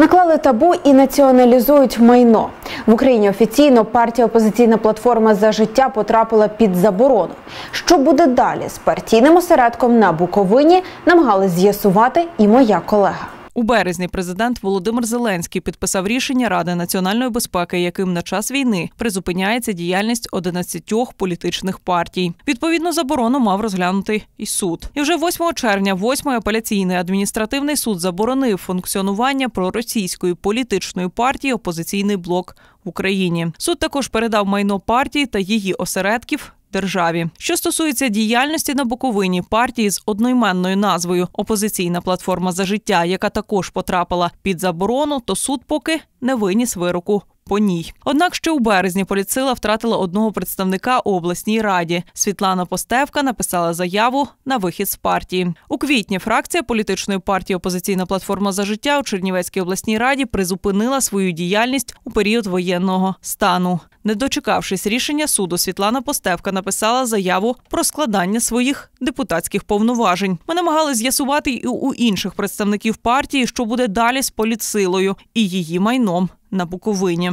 Наклали табу і націоналізують майно в Україні. Офіційно партія опозиційна платформа за життя потрапила під заборону. Що буде далі з партійним осередком на Буковині? Намагалась з'ясувати і моя колега. У березні президент Володимир Зеленський підписав рішення Ради національної безпеки, яким на час війни призупиняється діяльність 11 політичних партій. Відповідно, заборону мав розглянути і суд. І вже 8 червня, 8-й апеляційний адміністративний суд заборонив функціонування проросійської політичної партії Опозиційний блок в Україні. Суд також передав майно партії та її осередків державі. Що стосується діяльності на Буковині партії з одноіменною назвою Опозиційна платформа за життя, яка також потрапила під заборону, то суд поки не виніс вироку по ній. Однак ще у березні поліцила втратила одного представника у обласній раді. Світлана Постевка написала заяву на вихід з партії. У квітні фракція політичної партії Опозиційна платформа за життя у Чернівецькій обласній раді призупинила свою діяльність у період воєнного стану. Не дочекавшись рішення суду, Світлана Постевка написала заяву про складання своїх депутатських повноважень. Ми намагалися з'ясувати і у інших представників партії, що буде далі з політсилою і її майном на Буковині.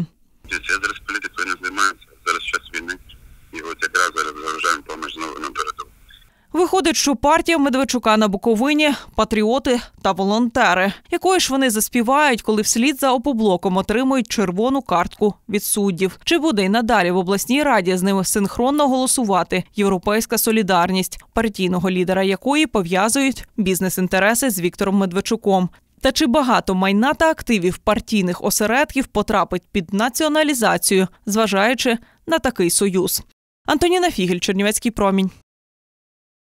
Я зараз політикою не займаюся. Зараз час війни. І от якраз зараз вражаємо поміж знову на передову. Виходить, що партія Медведчука на Буковині патріоти та волонтери, якої ж вони заспівають, коли вслід за опоблоком отримують червону картку від суддів. Чи буде й надалі в обласній раді з ними синхронно голосувати Європейська солідарність, партійного лідера якої пов'язують бізнес-інтереси з Віктором Медведчуком? Та чи багато майна та активів партійних осередків потрапить під націоналізацію, зважаючи на такий союз? Антоніна Фігель, Чернівецький промінь.